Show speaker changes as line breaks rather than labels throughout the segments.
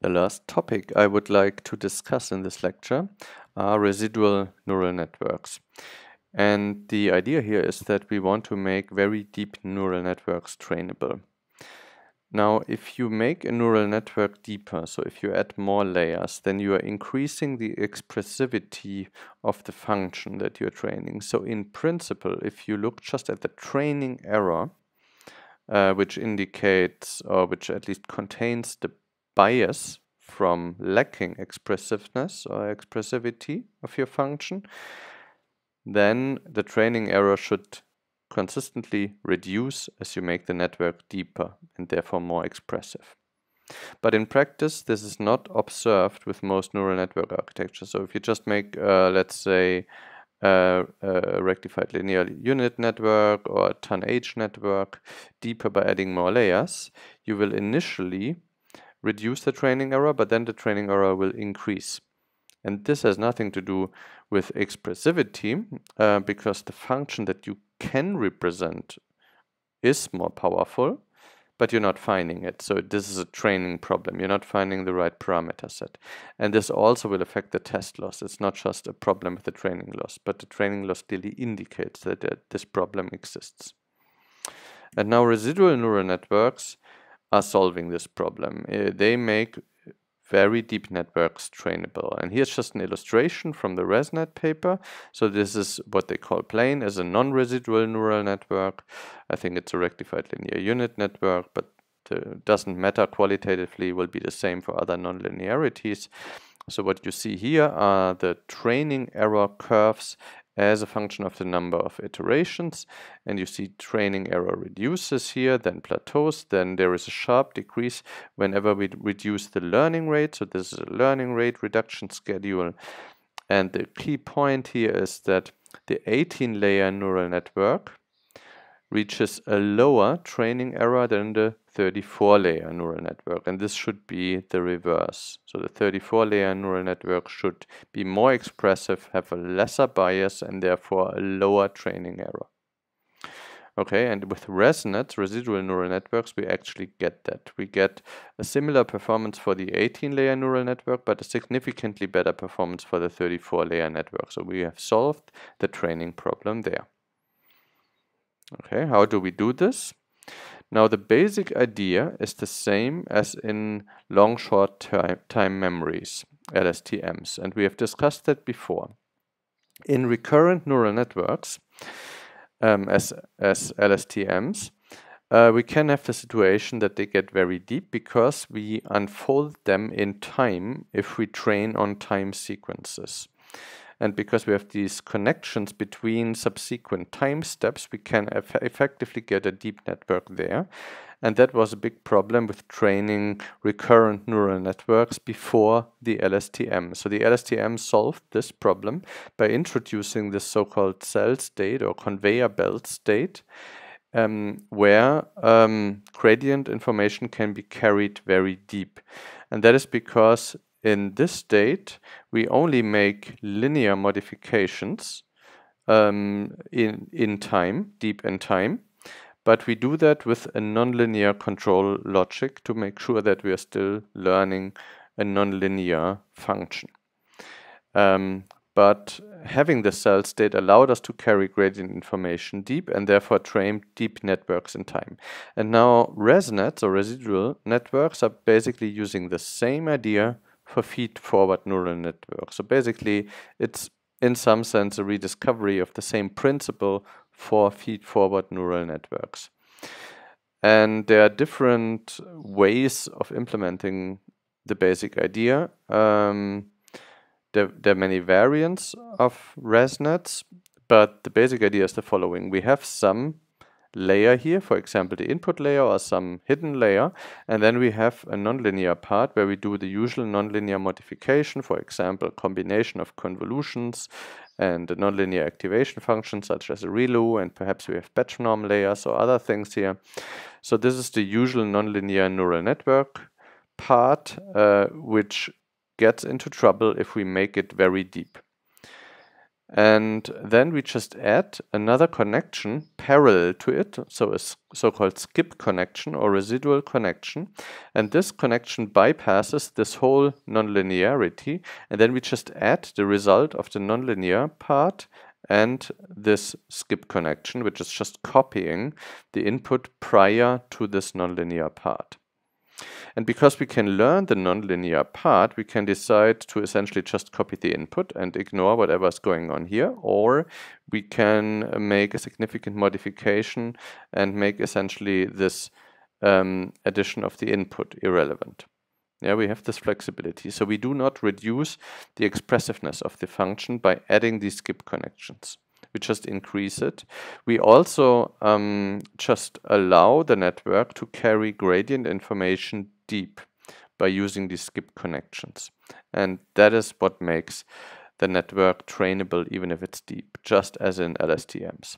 The last topic I would like to discuss in this lecture are residual neural networks. And the idea here is that we want to make very deep neural networks trainable. Now, if you make a neural network deeper, so if you add more layers, then you are increasing the expressivity of the function that you're training. So in principle, if you look just at the training error, uh, which indicates or which at least contains the bias from lacking expressiveness or expressivity of your function, then the training error should consistently reduce as you make the network deeper and therefore more expressive. But in practice, this is not observed with most neural network architectures. So if you just make, uh, let's say, uh, a rectified linear unit network or a ton-age network deeper by adding more layers, you will initially reduce the training error, but then the training error will increase. And this has nothing to do with expressivity, uh, because the function that you can represent is more powerful, but you're not finding it. So this is a training problem. You're not finding the right parameter set. And this also will affect the test loss. It's not just a problem with the training loss, but the training loss clearly indicates that, that this problem exists. And now residual neural networks are solving this problem. Uh, they make very deep networks trainable. And here's just an illustration from the ResNet paper. So this is what they call plane as a non-residual neural network. I think it's a rectified linear unit network, but uh, doesn't matter qualitatively, will be the same for other nonlinearities. So what you see here are the training error curves as a function of the number of iterations. And you see training error reduces here, then plateaus, then there is a sharp decrease whenever we reduce the learning rate. So this is a learning rate reduction schedule. And the key point here is that the 18 layer neural network reaches a lower training error than the 34 layer neural network and this should be the reverse. So the 34 layer neural network should be more expressive, have a lesser bias and therefore a lower training error. Okay, and with ResNet, residual neural networks, we actually get that. We get a similar performance for the 18-layer neural network, but a significantly better performance for the 34-layer network. So we have solved the training problem there. Okay, how do we do this? Now the basic idea is the same as in long short time, time memories, LSTMs, and we have discussed that before. In recurrent neural networks, um, as, as LSTMs, uh, we can have the situation that they get very deep because we unfold them in time if we train on time sequences. And because we have these connections between subsequent time steps, we can eff effectively get a deep network there. And that was a big problem with training recurrent neural networks before the LSTM. So the LSTM solved this problem by introducing this so-called cell state or conveyor belt state um, where um, gradient information can be carried very deep. And that is because in this state, we only make linear modifications um, in, in time, deep in time, but we do that with a nonlinear control logic to make sure that we are still learning a nonlinear function. Um, but having the cell state allowed us to carry gradient information deep and therefore train deep networks in time. And now ResNets or residual networks are basically using the same idea for feed-forward neural networks, So basically, it's in some sense a rediscovery of the same principle for feed-forward neural networks. And there are different ways of implementing the basic idea. Um, there, there are many variants of ResNets, but the basic idea is the following. We have some layer here, for example, the input layer or some hidden layer. And then we have a nonlinear part where we do the usual nonlinear modification, for example, combination of convolutions and the nonlinear activation function such as a ReLU and perhaps we have batch norm layers or other things here. So this is the usual nonlinear neural network part, uh, which gets into trouble if we make it very deep. And then we just add another connection parallel to it, so a so-called skip connection or residual connection. And this connection bypasses this whole nonlinearity. And then we just add the result of the nonlinear part and this skip connection, which is just copying the input prior to this nonlinear part. And because we can learn the nonlinear part, we can decide to essentially just copy the input and ignore whatever is going on here, or we can make a significant modification and make essentially this um, addition of the input irrelevant. Yeah, we have this flexibility. So we do not reduce the expressiveness of the function by adding these skip connections. We just increase it. We also um, just allow the network to carry gradient information deep by using these skip connections. And that is what makes the network trainable even if it's deep, just as in LSTMs.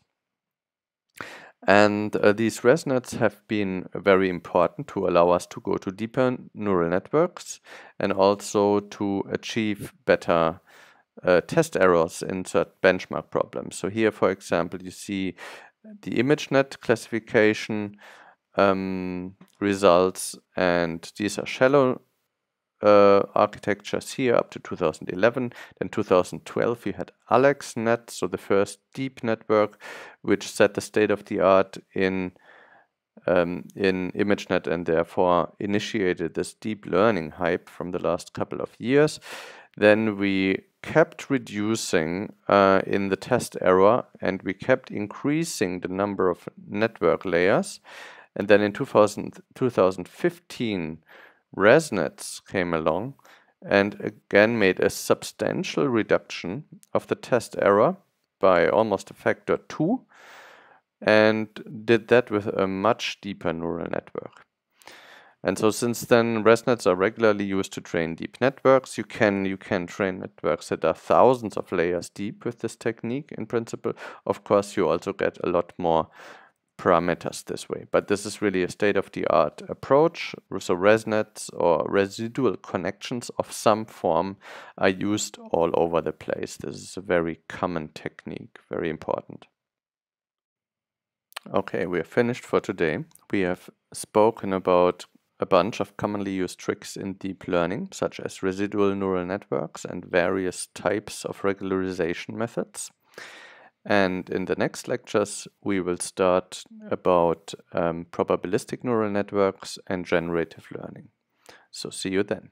And uh, these ResNets have been very important to allow us to go to deeper neural networks and also to achieve better uh, test errors in certain benchmark problems. So here, for example, you see the ImageNet classification um, results, and these are shallow uh, architectures here up to 2011. Then 2012 you had AlexNet, so the first deep network, which set the state of the art in um, in ImageNet and therefore initiated this deep learning hype from the last couple of years then we kept reducing uh, in the test error and we kept increasing the number of network layers. And then in 2000, 2015, ResNets came along and again made a substantial reduction of the test error by almost a factor 2 and did that with a much deeper neural network. And so since then ResNets are regularly used to train deep networks. You can you can train networks that are thousands of layers deep with this technique in principle. Of course you also get a lot more parameters this way. But this is really a state-of-the-art approach. So ResNets or residual connections of some form are used all over the place. This is a very common technique, very important. Okay, we are finished for today. We have spoken about a bunch of commonly used tricks in deep learning, such as residual neural networks and various types of regularization methods. And in the next lectures, we will start about um, probabilistic neural networks and generative learning. So see you then.